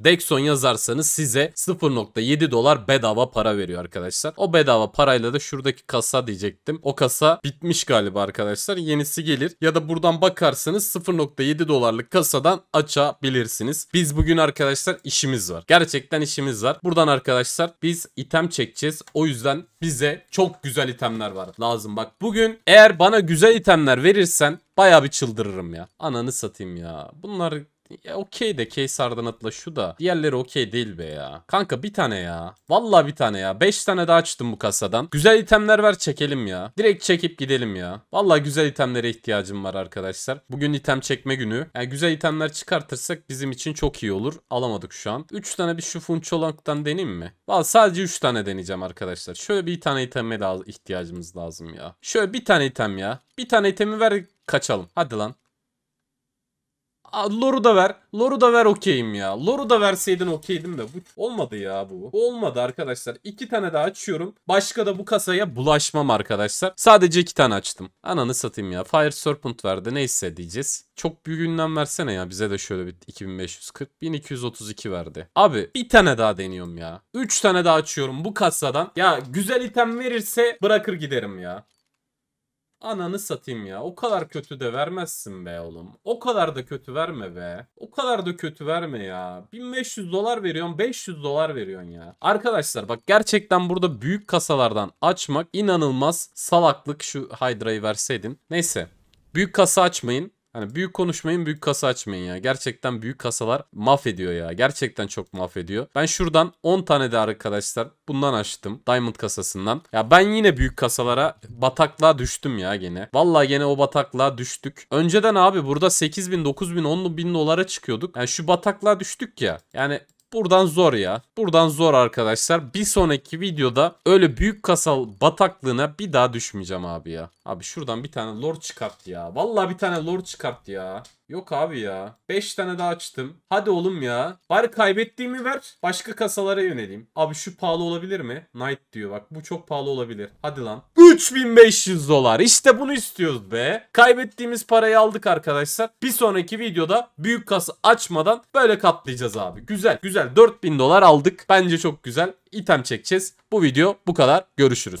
Dexon yazarsanız size 0.7 dolar bedava para veriyor arkadaşlar. O bedava parayla da şuradaki kasa diyecektim. O kasa bitmiş galiba arkadaşlar. Yenisi gelir ya da buradan bakarsanız 0.7 dolarlık kasadan açabilirsiniz. Biz bugün arkadaşlar işimiz var. Gerçekten işimiz var. Buradan arkadaşlar biz item çekeceğiz. O yüzden bize çok güzel itemler var lazım. Bak bugün eğer bana güzel itemler verirsen baya bir çıldırırım ya. Ananı satayım ya. Bunlar ya okey de Kayser şu da. Diğerleri okey değil be ya. Kanka bir tane ya. Valla bir tane ya. 5 tane daha açtım bu kasadan. Güzel itemler ver çekelim ya. Direkt çekip gidelim ya. Valla güzel itemlere ihtiyacım var arkadaşlar. Bugün item çekme günü. Yani güzel itemler çıkartırsak bizim için çok iyi olur. Alamadık şu an. 3 tane bir şu funçolanktan deneyim mi? Valla sadece 3 tane deneyeceğim arkadaşlar. Şöyle bir tane iteme daha ihtiyacımız lazım ya. Şöyle bir tane item ya. Bir tane itemi ver kaçalım. Hadi lan. Loru da ver. Loru da ver okeyim ya. Loru da verseydin okeydim de. Bu olmadı ya bu. Olmadı arkadaşlar. İki tane daha açıyorum. Başka da bu kasaya bulaşmam arkadaşlar. Sadece iki tane açtım. Ananı satayım ya. Fire Serpent verdi. Neyse diyeceğiz. Çok büyük ünlem versene ya. Bize de şöyle bir 2540. 1232 verdi. Abi bir tane daha deniyorum ya. Üç tane daha açıyorum bu kasadan. Ya güzel item verirse bırakır giderim ya. Ananı satayım ya. O kadar kötü de vermezsin be oğlum. O kadar da kötü verme be. O kadar da kötü verme ya. 1500 dolar veriyorsun 500 dolar veriyorsun ya. Arkadaşlar bak gerçekten burada büyük kasalardan açmak inanılmaz salaklık şu Hydra'yı verseydin. Neyse. Büyük kasa açmayın. Hani büyük konuşmayın, büyük kasa açmayın ya. Gerçekten büyük kasalar mahvediyor ya. Gerçekten çok mahvediyor. Ben şuradan 10 tane de arkadaşlar bundan açtım. Diamond kasasından. Ya ben yine büyük kasalara bataklığa düştüm ya gene. Vallahi gene o bataklığa düştük. Önceden abi burada 8 bin, 9 bin, 10 bin dolara çıkıyorduk. Yani şu bataklığa düştük ya. Yani Buradan zor ya. Buradan zor arkadaşlar. Bir sonraki videoda öyle büyük kasal bataklığına bir daha düşmeyeceğim abi ya. Abi şuradan bir tane lord çıkart ya. Vallahi bir tane lord çıkart ya. Yok abi ya. 5 tane daha açtım. Hadi oğlum ya. Bari kaybettiğimi ver. Başka kasalara yöneleyim. Abi şu pahalı olabilir mi? Knight diyor bak. Bu çok pahalı olabilir. Hadi lan. 3500 dolar. İşte bunu istiyoruz be. Kaybettiğimiz parayı aldık arkadaşlar. Bir sonraki videoda büyük kasa açmadan böyle katlayacağız abi. Güzel güzel. 4000 dolar aldık. Bence çok güzel. İtem çekeceğiz. Bu video bu kadar. Görüşürüz.